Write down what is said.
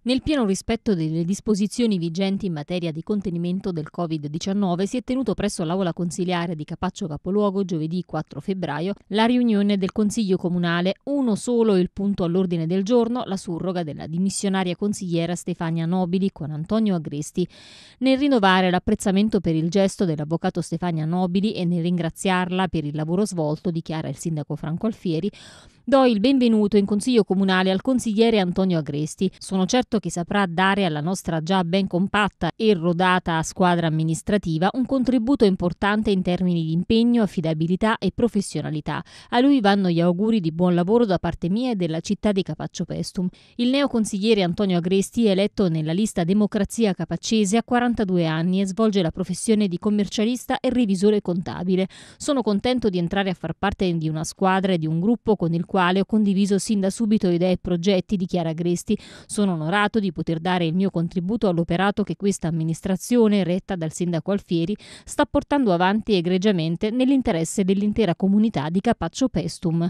Nel pieno rispetto delle disposizioni vigenti in materia di contenimento del Covid-19 si è tenuto presso l'Aula Consiliare di Capaccio Capoluogo giovedì 4 febbraio la riunione del Consiglio Comunale, uno solo il punto all'ordine del giorno, la surroga della dimissionaria consigliera Stefania Nobili con Antonio Agresti. Nel rinnovare l'apprezzamento per il gesto dell'avvocato Stefania Nobili e nel ringraziarla per il lavoro svolto, dichiara il sindaco Franco Alfieri, Do il benvenuto in Consiglio Comunale al consigliere Antonio Agresti. Sono certo che saprà dare alla nostra già ben compatta e rodata squadra amministrativa un contributo importante in termini di impegno, affidabilità e professionalità. A lui vanno gli auguri di buon lavoro da parte mia e della città di Capaccio Pestum. Il neoconsigliere Antonio Agresti è eletto nella lista Democrazia Capaccese a 42 anni e svolge la professione di commercialista e revisore contabile. Sono contento di entrare a far parte di una squadra e di un gruppo con il quale quale ho condiviso sin da subito idee e progetti di Gresti. Sono onorato di poter dare il mio contributo all'operato che questa amministrazione, retta dal sindaco Alfieri, sta portando avanti egregiamente nell'interesse dell'intera comunità di Capaccio Pestum.